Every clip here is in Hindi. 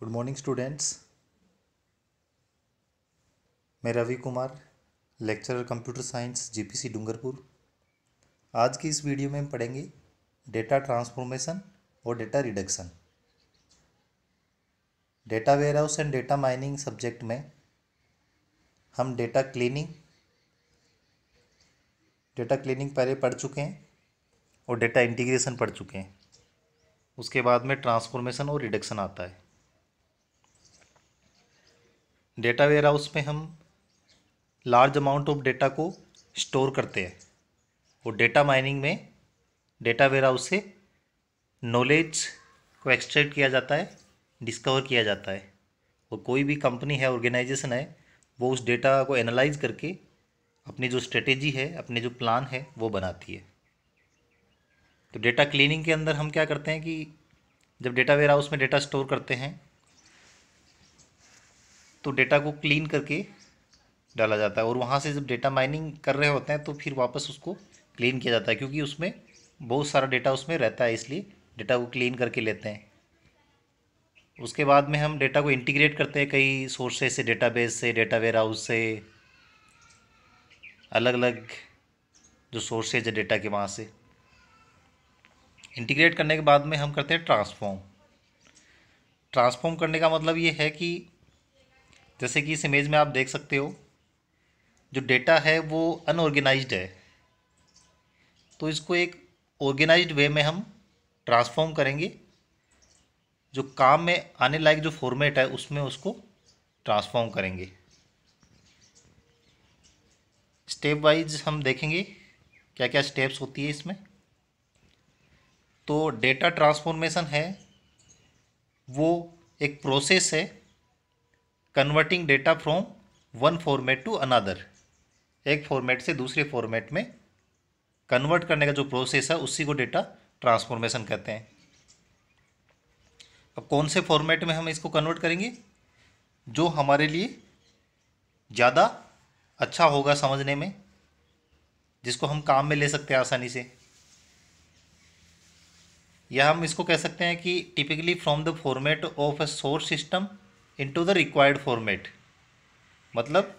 गुड मॉर्निंग स्टूडेंट्स मैं Ravi Kumar lecturer computer science GPC Dungarpur आज की इस वीडियो में हम पढ़ेंगे डेटा ट्रांसफॉर्मेशन और data reduction data warehouse and data mining subject में हम डेटा क्लीनिंग डेटा क्लीनिंग पहले पढ़ चुके हैं और डेटा इंटीग्रेशन पढ़ चुके हैं उसके बाद में ट्रांसफॉर्मेशन और रिडक्शन आता है डेटा वेयर हाउस में हम लार्ज अमाउंट ऑफ डेटा को स्टोर करते हैं और डेटा माइनिंग में डेटा वेयर हाउस से नॉलेज को एक्सट्रैक्ट किया जाता है डिस्कवर किया जाता है और कोई भी कंपनी है ऑर्गेनाइजेशन है वो उस डेटा को एनालाइज करके अपनी जो स्ट्रेटेजी है अपने जो प्लान है वो बनाती है तो डेटा क्लीनिंग के अंदर हम क्या करते हैं कि जब डेटा वेयर हाउस में डेटा स्टोर करते हैं तो डेटा को क्लीन करके डाला जाता है और वहाँ से जब डेटा माइनिंग कर रहे होते हैं तो फिर वापस उसको क्लीन किया जाता है क्योंकि उसमें बहुत सारा डेटा उसमें रहता है इसलिए डेटा को क्लीन करके लेते हैं उसके बाद में हम डेटा को इंटीग्रेट करते हैं कई सोर्सेज से बेस से डेटा वेयर हाउस से अलग अलग जो सोर्सेज है डेटा के वहाँ से इंटीग्रेट करने के बाद में हम करते हैं ट्रांसफॉर्म ट्रांसफॉर्म करने का मतलब ये है कि जैसे कि इस इमेज में आप देख सकते हो जो डेटा है वो अनऑर्गेनाइज्ड है तो इसको एक ऑर्गेनाइज्ड वे में हम ट्रांसफॉर्म करेंगे जो काम में आने लायक जो फॉर्मेट है उसमें उसको ट्रांसफॉर्म करेंगे स्टेप वाइज हम देखेंगे क्या क्या स्टेप्स होती है इसमें तो डेटा ट्रांसफॉर्मेशन है वो एक प्रोसेस है converting data from one format to another एक फॉर्मेट से दूसरे फॉर्मेट में कन्वर्ट करने का जो प्रोसेस है उसी को डेटा ट्रांसफॉर्मेशन कहते हैं अब कौन से फॉर्मेट में हम इसको कन्वर्ट करेंगे जो हमारे लिए ज़्यादा अच्छा होगा समझने में जिसको हम काम में ले सकते हैं आसानी से या हम इसको कह सकते हैं कि typically from the format of a source system into the required format मतलब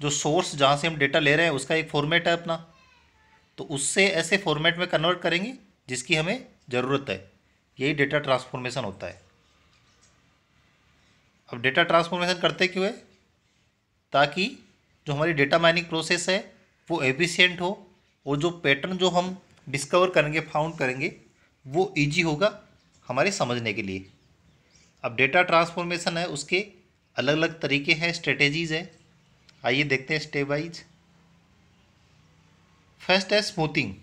जो सोर्स जहाँ से हम डेटा ले रहे हैं उसका एक फॉर्मेट है अपना तो उससे ऐसे फॉर्मेट में कन्वर्ट करेंगे जिसकी हमें ज़रूरत है यही डेटा ट्रांसफॉर्मेशन होता है अब डेटा ट्रांसफॉर्मेशन करते क्यों है ताकि जो हमारी डेटा माइनिंग प्रोसेस है वो एफिशिएंट हो और जो पैटर्न जो हम डिस्कवर करेंगे फाउंड करेंगे वो इजी होगा हमारे समझने के लिए अब डेटा ट्रांसफॉर्मेशन है उसके अलग अलग तरीके हैं स्ट्रेटेजीज़ है आइए देखते हैं स्टेप वाइज फर्स्ट है स्मूथिंग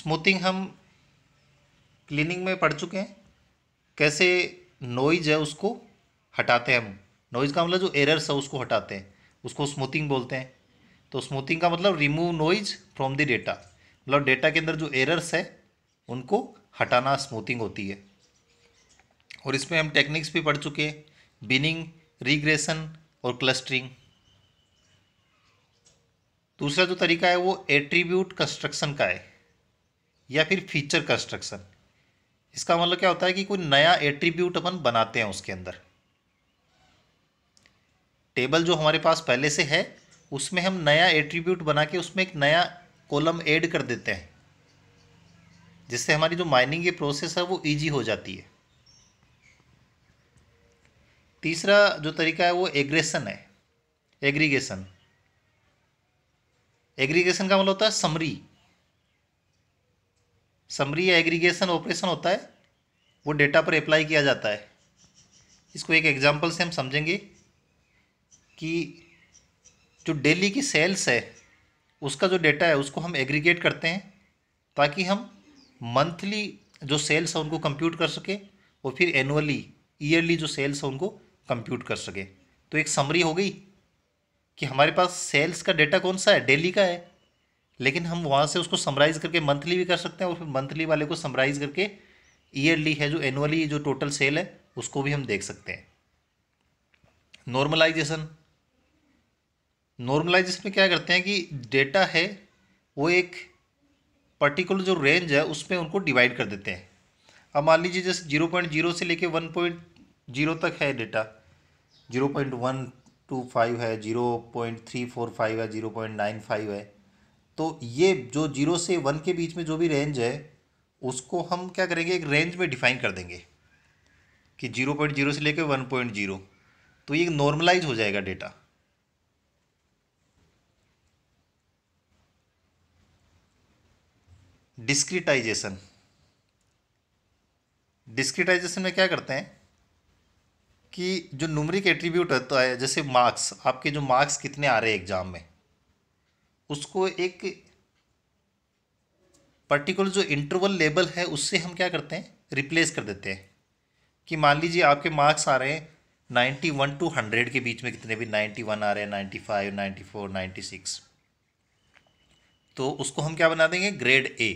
स्मूथिंग हम क्लीनिंग में पढ़ चुके हैं कैसे नॉइज है उसको हटाते हैं हम नॉइज का मतलब जो एरर्स है उसको हटाते हैं उसको स्मूथिंग बोलते हैं तो स्मूथिंग का मतलब remove noise from the data मतलब डेटा के अंदर जो एरर्स है उनको हटाना स्मूथिंग होती है और इसमें हम टेक्निक्स भी पढ़ चुके हैं बिनिंग रिग्रेशन और क्लस्टरिंग दूसरा जो तरीका है वो एट्रीब्यूट कंस्ट्रक्शन का है या फिर फीचर कंस्ट्रक्शन इसका मतलब क्या होता है कि कोई नया एट्रीब्यूट अपन बनाते हैं उसके अंदर टेबल जो हमारे पास पहले से है उसमें हम नया एट्रीब्यूट बना के उसमें एक नया कॉलम ऐड कर देते हैं जिससे हमारी जो माइनिंग की प्रोसेस है वो ईजी हो जाती है तीसरा जो तरीका है वो एग्रेसन है एग्रीगेशन एग्रीगेशन का मतलब होता है समरी समरी या एग्रीगेशन ऑपरेशन होता है वो डेटा पर अप्लाई किया जाता है इसको एक एग्जांपल से हम समझेंगे कि जो डेली की सेल्स है उसका जो डेटा है उसको हम एग्रीगेट करते हैं ताकि हम मंथली जो सेल्स है उनको कंप्यूट कर सकें और फिर एनुअली ईयरली जो सेल्स है उनको कंप्यूट कर सके तो एक समरी हो गई कि हमारे पास सेल्स का डेटा कौन सा है डेली का है लेकिन हम वहाँ से उसको समराइज़ करके मंथली भी कर सकते हैं और फिर मंथली वाले को समराइज़ करके ईयरली है जो एनुअली जो टोटल सेल है उसको भी हम देख सकते हैं नॉर्मलाइजेशन नॉर्मलाइजेशन में क्या करते हैं कि डेटा है वो एक पर्टिकुलर जो रेंज है उसमें उनको डिवाइड कर देते हैं अब मान लीजिए जैसे जीरो पॉइंट जीरो से लेके वन पॉइंट जीरो तक है data zero point one two five है zero point three four five है जीरो पॉइंट नाइन फाइव है तो ये जो जीरो से वन के बीच में जो भी रेंज है उसको हम क्या करेंगे एक रेंज में डिफाइन कर देंगे कि जीरो पॉइंट जीरो से लेकर वन पॉइंट जीरो तो ये नॉर्मलाइज हो जाएगा डेटा डिस्क्रिटाइजेशन डिस्क्रिटाइजेशन में क्या करते हैं कि जो नुमरिक एट्रीब्यूट रहता है तो जैसे मार्क्स आपके जो मार्क्स कितने आ रहे हैं एग्ज़ाम में उसको एक पर्टिकुलर जो इंटरवल लेवल है उससे हम क्या करते हैं रिप्लेस कर देते हैं कि मान लीजिए आपके मार्क्स आ रहे हैं नाइन्टी वन टू हंड्रेड के बीच में कितने भी नाइन्टी वन आ रहे हैं ninety five ninety four ninety six तो उसको हम क्या बना देंगे ग्रेड ए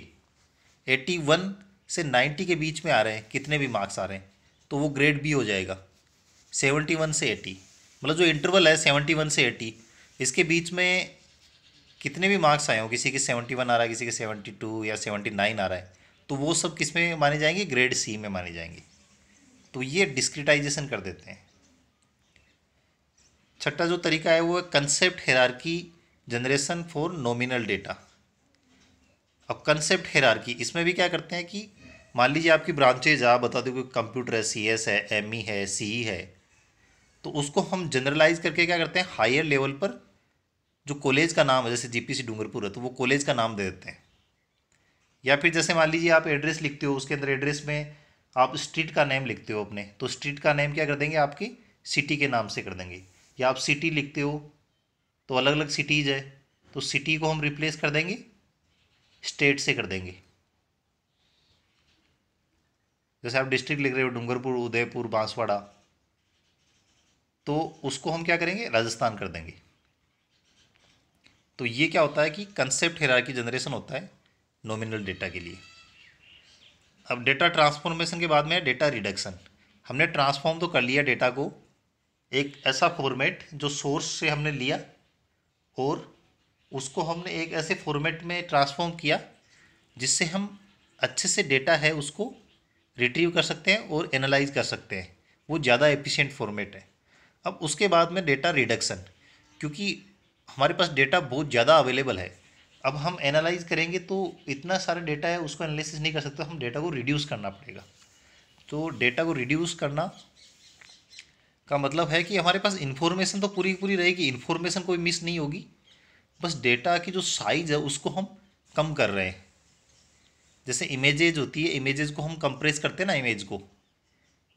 एटी वन से नाइन्टी के बीच में आ रहे हैं कितने भी मार्क्स आ रहे हैं तो वो ग्रेड बी हो जाएगा सेवेंटी वन से एटी मतलब जो इंटरवल है सेवेंटी वन से एटी इसके बीच में कितने भी मार्क्स आए हों किसी के सेवेंटी वन आ रहा है किसी के सेवेंटी टू या सेवेंटी नाइन आ रहा है तो वो सब किस में माने जाएंगे ग्रेड सी में माने जाएंगे तो ये डिस्क्रिटाइजेशन कर देते हैं छठा जो तरीका है वो है concept hierarchy generation for nominal data अब कंसेप्ट हेरारकी इसमें भी क्या करते हैं कि मान लीजिए आपकी ब्रांचेज आप बता दो कि कंप्यूटर है सी एस है एम ई e है सी ई है तो उसको हम जनरलाइज करके क्या करते हैं हायर लेवल पर जो कॉलेज का नाम है जैसे जीपीसी डूंगरपुर है तो वो कॉलेज का नाम दे देते हैं या फिर जैसे मान लीजिए आप एड्रेस लिखते हो उसके अंदर एड्रेस में आप स्ट्रीट का नेम लिखते हो अपने तो स्ट्रीट का नेम क्या कर देंगे आपकी सिटी के नाम से कर देंगे या आप सिटी लिखते हो तो अलग अलग सिटीज़ है तो सिटी को हम रिप्लेस कर देंगे स्टेट से कर देंगे जैसे आप डिस्ट्रिक्ट लिख रहे हो डूंगरपुर उदयपुर बांसवाड़ा तो उसको हम क्या करेंगे राजस्थान कर देंगे तो ये क्या होता है कि कंसेप्ट की जनरेशन होता है नॉमिनल डेटा के लिए अब डेटा ट्रांसफॉर्मेशन के बाद में डेटा रिडक्शन हमने ट्रांसफॉर्म तो कर लिया डेटा को एक ऐसा फॉर्मेट जो सोर्स से हमने लिया और उसको हमने एक ऐसे फॉर्मेट में ट्रांसफॉर्म किया जिससे हम अच्छे से डेटा है उसको रिट्रीव कर सकते हैं और एनालाइज कर सकते हैं वो ज़्यादा एफिशिएंट फॉर्मेट है अब उसके बाद में डेटा रिडक्शन क्योंकि हमारे पास डेटा बहुत ज़्यादा अवेलेबल है अब हम एनालाइज करेंगे तो इतना सारा डेटा है उसको एनालिसिस नहीं कर सकते हम डेटा को रिड्यूस करना पड़ेगा तो डेटा को रिड्यूस करना का मतलब है कि हमारे पास इन्फॉर्मेशन तो पूरी पूरी रहेगी इन्फॉर्मेशन कोई मिस नहीं होगी बस डेटा की जो साइज़ है उसको हम कम कर रहे हैं जैसे इमेजेज होती है इमेजेज को हम कंप्रेस करते हैं ना इमेज को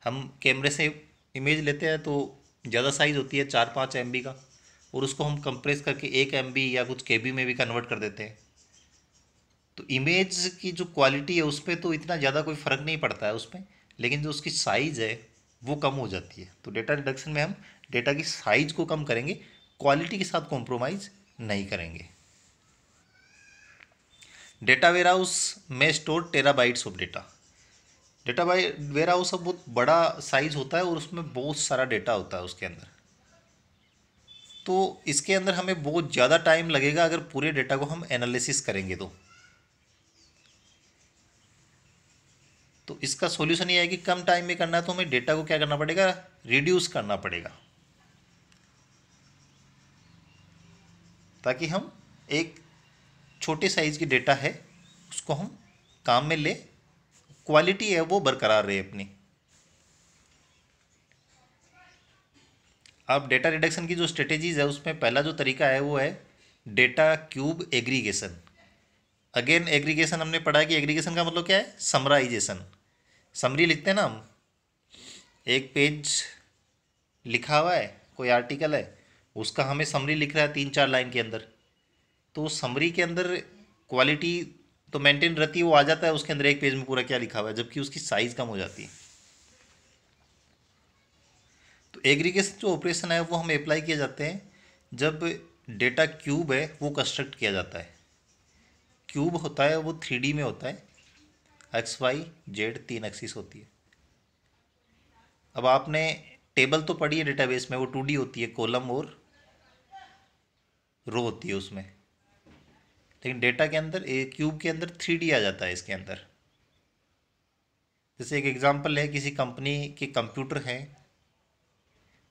हम कैमरे से इमेज लेते हैं तो ज़्यादा साइज़ होती है चार पाँच एम का और उसको हम कंप्रेस करके एक एम या कुछ के में भी कन्वर्ट कर देते हैं तो इमेज की जो क्वालिटी है उस पर तो इतना ज़्यादा कोई फ़र्क नहीं पड़ता है उसमें लेकिन जो उसकी साइज़ है वो कम हो जाती है तो डेटा रिडक्शन में हम डेटा की साइज़ को कम करेंगे क्वालिटी के साथ कॉम्प्रोमाइज़ नहीं करेंगे डेटा वेयर हाउस में store terabytes of data data by warehouse बहुत बड़ा साइज़ होता है और उसमें बहुत सारा डेटा होता है उसके अंदर तो इसके अंदर हमें बहुत ज़्यादा टाइम लगेगा अगर पूरे डेटा को हम एनालिसिस करेंगे तो तो इसका सॉल्यूशन ये है कि कम टाइम में करना है तो हमें डेटा को क्या करना पड़ेगा रिड्यूस करना पड़ेगा ताकि हम एक छोटे साइज़ की डेटा है उसको हम काम में ले क्वालिटी है वो बरकरार रहे अपनी अब डेटा रिडक्शन की जो स्ट्रेटेजीज है उसमें पहला जो तरीका है वो है data cube aggregation again aggregation हमने पढ़ा कि एग्रीगेशन का मतलब क्या है समराइजेशन समरी लिखते हैं ना हम एक पेज लिखा हुआ है कोई आर्टिकल है उसका हमें समरी लिख रहा है तीन चार लाइन के अंदर तो समरी के अंदर क्वालिटी तो मेंटेन रहती है वो आ जाता है उसके अंदर एक पेज में पूरा क्या लिखा हुआ है जबकि उसकी साइज़ कम हो जाती है तो एग्रीगेशन जो ऑपरेशन है वो हम अप्लाई किए जाते हैं जब डेटा क्यूब है वो कंस्ट्रक्ट किया जाता है क्यूब होता है वो थ्री में होता है एक्स वाई जेड तीन एक्सिस होती है अब आपने टेबल तो पढ़ी है डेटाबेस में वो टू होती है कॉलम और रो होती है उसमें लेकिन डेटा के अंदर ए क्यूब के अंदर थ्री आ जाता है इसके अंदर जैसे एक एग्ज़ाम्पल है किसी कंपनी के कंप्यूटर हैं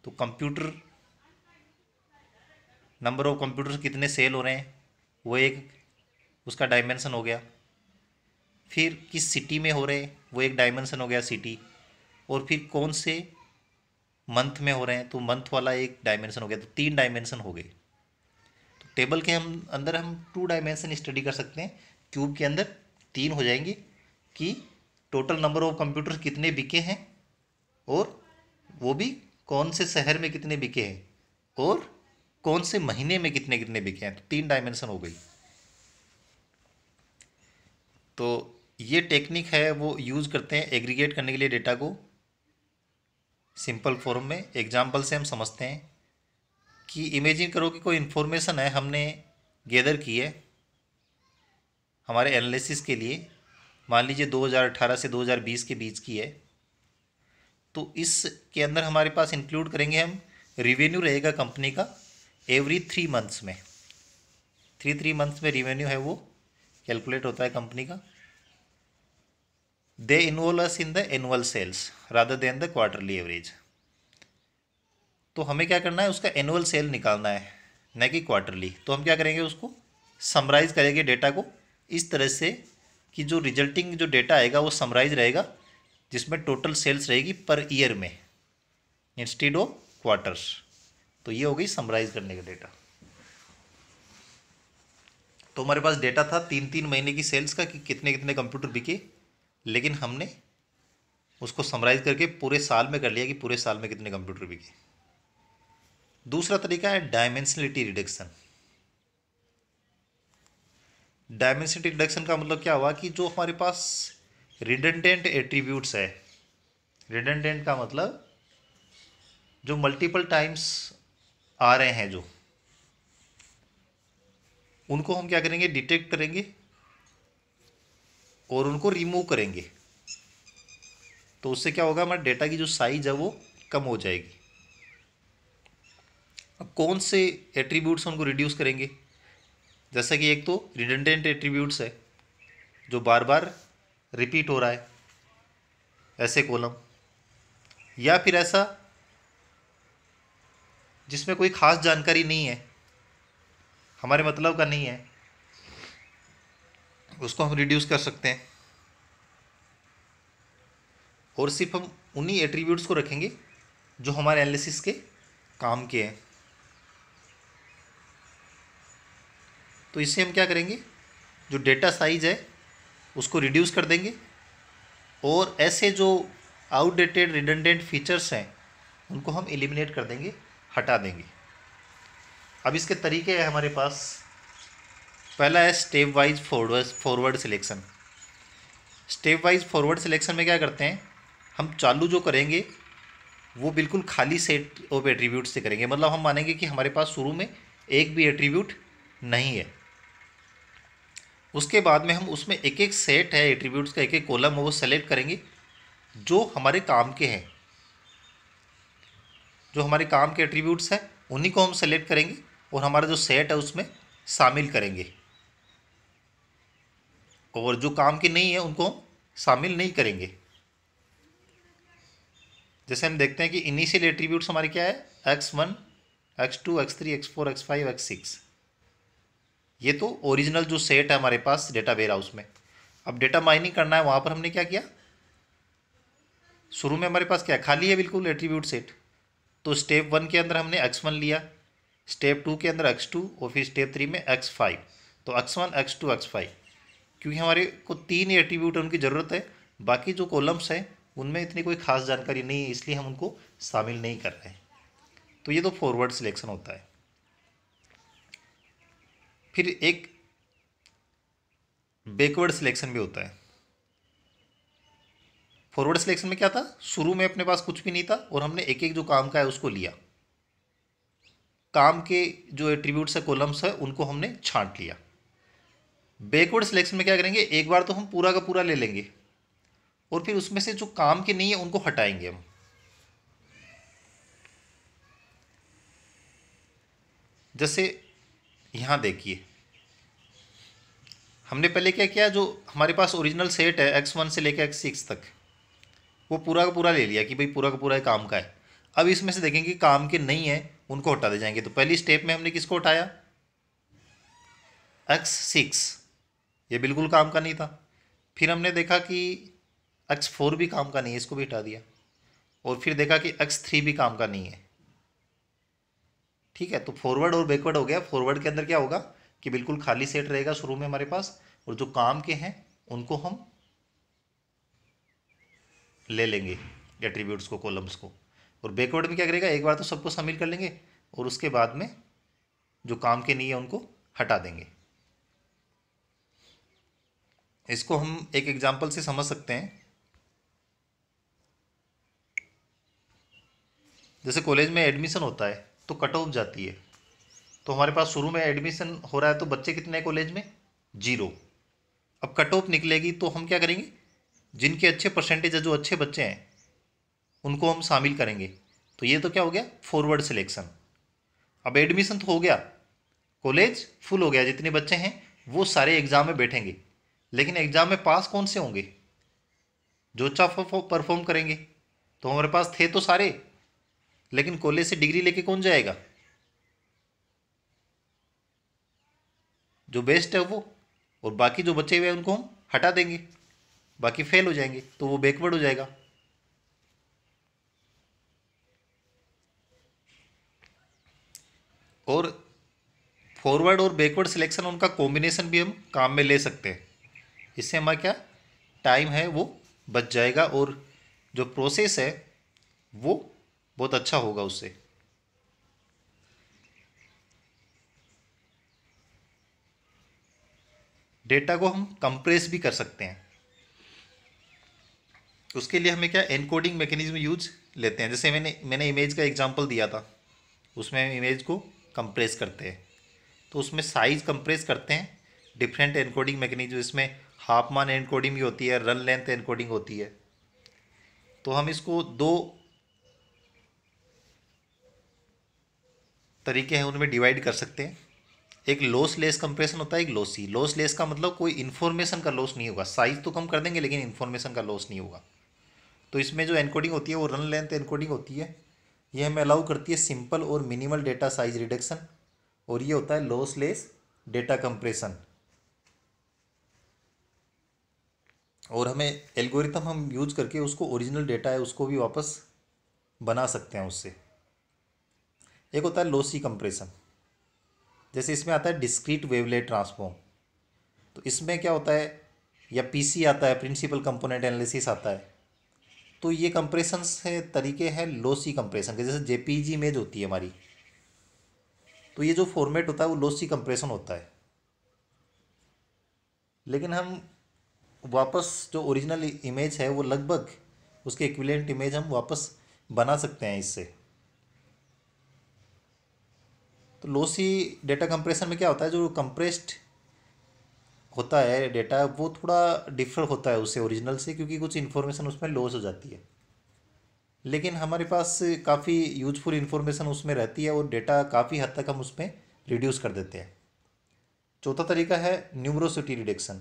तो कंप्यूटर नंबर ऑफ कंप्यूटर कितने सेल हो रहे हैं वो एक उसका डायमेंशन हो गया फिर किस सिटी में हो रहे हैं वो एक डायमेंशन हो गया सिटी और फिर कौन से मंथ में हो रहे हैं तो मंथ वाला एक डायमेंशन हो गया तो तीन डायमेंशन हो गए टेबल के हम अंदर हम टू डायमेंशन स्टडी कर सकते हैं क्यूब के अंदर तीन हो जाएंगे कि टोटल नंबर ऑफ कंप्यूटर कितने बिके हैं और वो भी कौन से शहर में कितने बिके हैं और कौन से महीने में कितने कितने बिके हैं तो तीन डायमेंशन हो गई तो ये टेक्निक है वो यूज़ करते हैं एग्रीगेट करने के लिए डेटा को सिंपल फॉर्म में एग्जाम्पल से हम समझते हैं कि इमेजिन करो कि कोई इन्फॉर्मेशन है हमने गैदर की है हमारे एनालिसिस के लिए मान लीजिए 2018 से 2020 के बीच की है तो इस के अंदर हमारे पास इंक्लूड करेंगे हम रिवेन्यू रहेगा कंपनी का एवरी थ्री मंथ्स में थ्री थ्री मंथ्स में रिवेन्यू है वो कैलकुलेट होता है कंपनी का they involve us in the annual sales rather than the quarterly average तो हमें क्या करना है उसका एनुअल सेल निकालना है न कि क्वार्टरली तो हम क्या करेंगे उसको समराइज़ करेंगे डेटा को इस तरह से कि जो रिजल्टिंग जो डेटा आएगा वो समराइज रहेगा जिसमें टोटल सेल्स रहेगी पर ईयर में इंस्टीड ऑफ क्वार्टर्स तो ये हो गई समराइज करने का डेटा तो हमारे पास डेटा था तीन तीन महीने की सेल्स का कि कितने कितने कंप्यूटर बिके लेकिन हमने उसको समराइज करके पूरे साल में कर लिया कि पूरे साल में कितने कंप्यूटर बिके दूसरा तरीका है डायमेंशनलिटी रिडक्शन डायमेंशनलिटी रिडक्शन का मतलब क्या हुआ कि जो हमारे पास रिडेंडेंट एट्रीब्यूट्स है रिडेंडेंट का मतलब जो मल्टीपल टाइम्स आ रहे हैं जो उनको हम क्या करेंगे डिटेक्ट करेंगे और उनको रिमूव करेंगे तो उससे क्या होगा हमारे डेटा की जो साइज है वो कम हो जाएगी अब कौन से एट्रीब्यूट्स उनको रिड्यूस करेंगे जैसा कि एक तो रिडेंडेंट एट्रीब्यूट्स है जो बार बार रिपीट हो रहा है ऐसे कॉलम या फिर ऐसा जिसमें कोई ख़ास जानकारी नहीं है हमारे मतलब का नहीं है उसको हम रिड्यूस कर सकते हैं और सिर्फ हम उन्हीं एट्रीब्यूट्स को रखेंगे जो हमारे एनालिसिस के काम के हैं तो इससे हम क्या करेंगे जो डेटा साइज है उसको रिड्यूस कर देंगे और ऐसे जो आउटडेटेड रिडेंडेंट फीचर्स हैं उनको हम एलिमिनेट कर देंगे हटा देंगे अब इसके तरीके हैं हमारे पास पहला है step wise forward forward selection step wise forward selection में क्या करते हैं हम चालू जो करेंगे वो बिल्कुल खाली सेट ऑफ एट्रीब्यूट से करेंगे मतलब हम मानेंगे कि हमारे पास शुरू में एक भी एट्रीब्यूट नहीं है उसके बाद में हम उसमें एक एक सेट है एट्रीब्यूट्स का एक एक कॉलम है वो सेलेक्ट करेंगे जो हमारे काम के हैं जो हमारे काम के एट्रीब्यूट्स हैं उन्हीं को हम सेलेक्ट करेंगे और हमारा जो सेट है उसमें शामिल करेंगे और जो काम के नहीं है उनको हम शामिल नहीं करेंगे जैसे हम देखते हैं कि इनिशियल एट्रीब्यूट्स हमारे क्या है x one x two x three x four x five x six ये तो ओरिजिनल जो सेट है हमारे पास डेटा वेयर हाउस में अब डेटा माइनिंग करना है वहाँ पर हमने क्या किया शुरू में हमारे पास क्या है खाली है बिल्कुल एट्रीब्यूट सेट तो स्टेप वन के अंदर हमने एक्स वन लिया स्टेप टू के अंदर एक्स टू और फिर स्टेप थ्री में एक्स फाइव तो x one x two x five क्योंकि हमारे को तीन ही एट्रीब्यूट उनकी ज़रूरत है बाकी जो कॉलम्स हैं उनमें इतनी कोई खास जानकारी नहीं है इसलिए हम उनको शामिल नहीं कर रहे हैं तो ये तो फॉरवर्ड सिलेक्शन होता है फिर एक बैकवर्ड सिलेक्शन भी होता है फॉरवर्ड सिलेक्शन में क्या था शुरू में अपने पास कुछ भी नहीं था और हमने एक एक जो काम का है उसको लिया काम के जो एट्रीब्यूट्स है कॉलम्स है उनको हमने छांट लिया बैकवर्ड सिलेक्शन में क्या करेंगे एक बार तो हम पूरा का पूरा ले लेंगे और फिर उसमें से जो काम के नहीं है उनको हटाएंगे हम जैसे यहाँ देखिए हमने पहले क्या किया जो हमारे पास ओरिजिनल सेट है एक्स वन से लेकर एक्स सिक्स तक वो पूरा का पूरा ले लिया कि भाई पूरा का पूरा काम का है अब इसमें से देखेंगे काम के नहीं है उनको हटा दे जाएंगे तो पहली स्टेप में हमने किसको हटाया एक्स सिक्स ये बिल्कुल काम का नहीं था फिर हमने देखा कि एक्स फोर भी काम का नहीं है इसको भी हटा दिया और फिर देखा कि एक्स थ्री भी काम का नहीं है ठीक है तो फॉरवर्ड और बैकवर्ड हो गया फॉरवर्ड के अंदर क्या होगा कि बिल्कुल खाली सेट रहेगा शुरू में हमारे पास और जो काम के हैं उनको हम ले लेंगे एट्रीब्यूट्स को कॉलम्स को और बैकवर्ड में क्या करेगा एक बार तो सबको शामिल कर लेंगे और उसके बाद में जो काम के नहीं है उनको हटा देंगे इसको हम एक एग्जाम्पल से समझ सकते हैं जैसे कॉलेज में एडमिशन होता है तो कट ऑफ जाती है तो हमारे पास शुरू में एडमिशन हो रहा है तो बच्चे कितने हैं कॉलेज में जीरो अब कट ऑफ निकलेगी तो हम क्या करेंगे जिनके अच्छे परसेंटेज है जो अच्छे बच्चे हैं उनको हम शामिल करेंगे तो ये तो क्या हो गया फॉरवर्ड सिलेक्शन अब एडमिशन तो हो गया कॉलेज फुल हो गया जितने बच्चे हैं वो सारे एग्ज़ाम में बैठेंगे लेकिन एग्ज़ाम में पास कौन से होंगे जो अच्छा परफॉर्म करेंगे तो हमारे पास थे तो सारे लेकिन कॉलेज से डिग्री लेके कौन जाएगा जो बेस्ट है वो और बाकी जो बचे हुए हैं उनको हम हटा देंगे बाकी फेल हो जाएंगे तो वो बैकवर्ड हो जाएगा और फॉरवर्ड और बैकवर्ड सिलेक्शन उनका कॉम्बिनेशन भी हम काम में ले सकते हैं इससे हमारा क्या टाइम है वो बच जाएगा और जो प्रोसेस है वो बहुत अच्छा होगा उससे डेटा को हम कंप्रेस भी कर सकते हैं उसके लिए हमें क्या एनकोडिंग मैकेनिज्म यूज लेते हैं जैसे मैंने मैंने इमेज का एग्जांपल दिया था उसमें हम इमेज को कंप्रेस करते हैं तो उसमें साइज कंप्रेस करते हैं डिफरेंट एनकोडिंग मैकेनिज्म इसमें हाफ मान एनकोडिंग भी होती है रन लेंथ एनकोडिंग होती है तो हम इसको दो तरीके हैं उनमें डिवाइड कर सकते हैं एक लॉस लेस कंप्रेशन होता है एक लॉसी लॉस लेस का मतलब कोई इन्फॉर्मेशन का लॉस नहीं होगा साइज तो कम कर देंगे लेकिन इन्फॉर्मेशन का लॉस नहीं होगा तो इसमें जो एनकोडिंग होती है वो रन लेंथ एनकोडिंग होती है ये हमें अलाउ करती है सिंपल और मिनिमल डेटा साइज रिडक्शन और ये होता है लॉस लेस डेटा कंप्रेशन और हमें एल्गोरिथम हम यूज करके उसको ओरिजिनल डेटा है उसको भी वापस बना सकते हैं उससे एक होता है लोसी कंप्रेशन जैसे इसमें आता है डिस्क्रीट वेवलेट ट्रांसफॉर्म तो इसमें क्या होता है या पीसी आता है प्रिंसिपल कंपोनेंट एनालिसिस आता है तो ये कंप्रेशन से तरीके हैं लोसी कंप्रेशन के जैसे जेपीजी में होती है हमारी तो ये जो फॉर्मेट होता है वो लोसी कंप्रेशन होता है लेकिन हम वापस जो ओरिजिनल इमेज है वो लगभग उसके इक्विलेंट इमेज हम वापस बना सकते हैं इससे तो लोसी डेटा कंप्रेशन में क्या होता है जो कंप्रेस्ड होता है डेटा वो थोड़ा डिफर होता है उससे ओरिजिनल से क्योंकि कुछ इन्फॉर्मेशन उसमें लॉस हो जाती है लेकिन हमारे पास काफ़ी यूजफुल इन्फॉर्मेशन उसमें रहती है और डेटा काफ़ी हद तक हम उसमें रिड्यूस कर देते हैं चौथा तरीका है न्यूमरोसिटी रिडक्शन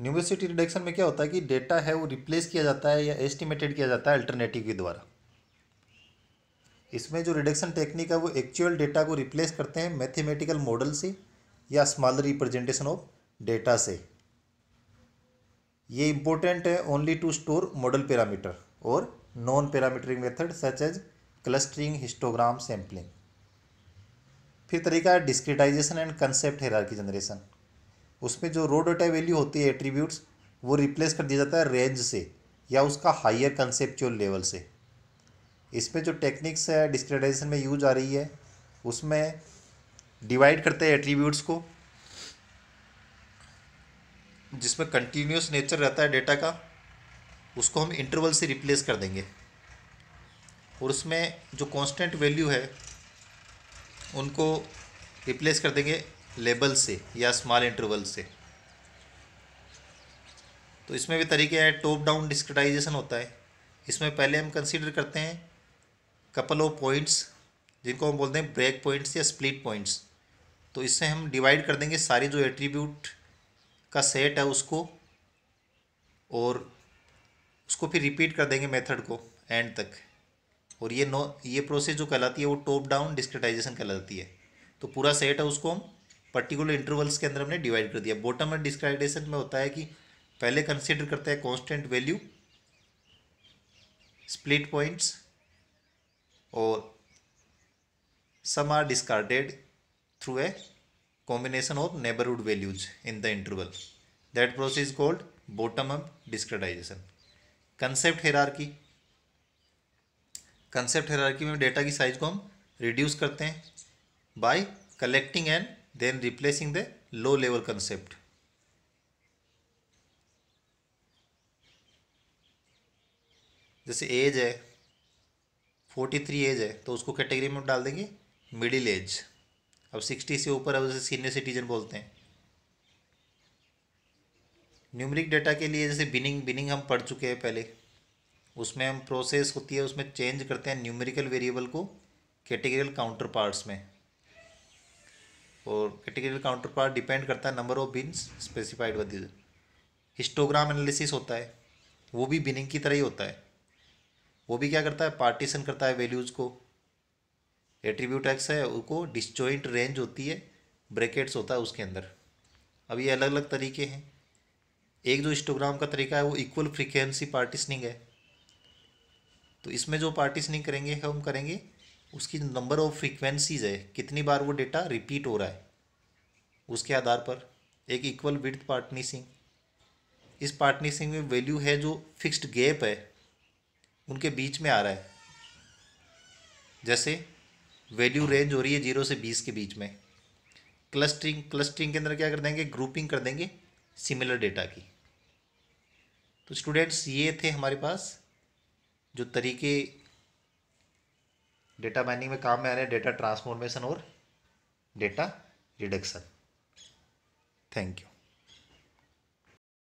न्यूमरोसिटी रिडक्शन में क्या होता है कि डेटा है वो रिप्लेस किया जाता है या एस्टिमेटेड किया जाता है अल्टरनेटिव के द्वारा इसमें जो रिडक्शन टेक्निक है वो एक्चुअल डेटा को रिप्लेस करते हैं मैथमेटिकल मॉडल से या स्मॉलर रिप्रेजेंटेशन ऑफ डेटा से ये इंपॉर्टेंट है only to store model parameter और non parametric method such as clustering histogram sampling फिर तरीका है discretization and concept hierarchy generation उसमें जो रो डेटा वैल्यू होती है एट्रीब्यूट्स वो रिप्लेस कर दिया जाता है रेंज से या उसका हायर कंसेप्चुअल लेवल से इस पर जो टेक्निक्स है डिस्क्रिटाइजेशन में यूज आ रही है उसमें डिवाइड करते हैं एट्रीब्यूट्स को जिसमें कंटिन्यूस नेचर रहता है डेटा का उसको हम इंटरवल से रिप्लेस कर देंगे और उसमें जो कांस्टेंट वैल्यू है उनको रिप्लेस कर देंगे लेबल से या स्मॉल इंटरवल से तो इसमें भी तरीके हैं टॉप डाउन डिस्क्रिटाइजेशन होता है इसमें पहले हम कंसीडर करते हैं कपल ऑफ पॉइंट्स जिनको हम बोलते हैं ब्रेक पॉइंट्स या स्प्लिट पॉइंट्स तो इससे हम डिवाइड कर देंगे सारी जो एट्रीब्यूट का सेट है उसको और उसको फिर रिपीट कर देंगे मेथड को एंड तक और ये नो ये प्रोसेस जो कहलाती है वो टॉप डाउन डिस्क्रिटाइजेशन कहलाती है तो पूरा सेट है उसको हम पर्टिकुलर इंटरवल्स के अंदर हमने डिवाइड कर दिया बॉटम एंड डिस्क्रिटाइजेशन में होता है कि पहले कंसिडर करते हैं कॉन्स्टेंट वैल्यू स्प्लिट पॉइंट्स और some are discarded through a combination of neighbourhood values in the interval that process called bottom up discretization concept की कंसेप्ट हेरारकी में डेटा की साइज को हम रिड्यूस करते हैं by collecting and then replacing the low level concept जैसे एज है फोर्टी थ्री एज है तो उसको कैटेगरी में डाल देंगे मिडिल एज अब सिक्सटी से ऊपर अब उसे सीनियर सिटीजन बोलते हैं न्यूमरिक डेटा के लिए जैसे बिनिंग बिनिंग हम पढ़ चुके हैं पहले उसमें हम प्रोसेस होती है उसमें चेंज करते हैं न्यूमेरिकल वेरिएबल को कैटेगरियल काउंटर पार्ट्स में और कैटेगरियल काउंटर पार्ट डिपेंड करता है number of bins specified with histogram analysis होता है वो भी बिनिंग की तरह ही होता है वो भी क्या करता है पार्टीशन करता है वैल्यूज़ को एट्रीब्यूट एक्स है उसको डिस्जॉइंट रेंज होती है ब्रैकेट्स होता है उसके अंदर अब ये अलग अलग तरीके हैं एक जो हिस्टोग्राम का तरीका है वो इक्वल फ्रिक्वेंसी पार्टीशनिंग है तो इसमें जो पार्टीशनिंग करेंगे हम करेंगे उसकी नंबर ऑफ फ्रिक्वेंसीज है कितनी बार वो डेटा रिपीट हो रहा है उसके आधार पर एक इक्वल विथ पार्टनिशिंग इस पार्टनिशिंग में वैल्यू है जो फिक्स्ड गैप है उनके बीच में आ रहा है जैसे वैल्यू रेंज हो रही है जीरो से बीस के बीच में क्लस्टरिंग क्लस्टरिंग के अंदर क्या कर देंगे ग्रुपिंग कर देंगे सिमिलर डेटा की तो स्टूडेंट्स ये थे हमारे पास जो तरीके डेटा माइनिंग में काम में आ रहे हैं डेटा ट्रांसफॉर्मेशन और डेटा रिडक्शन थैंक यू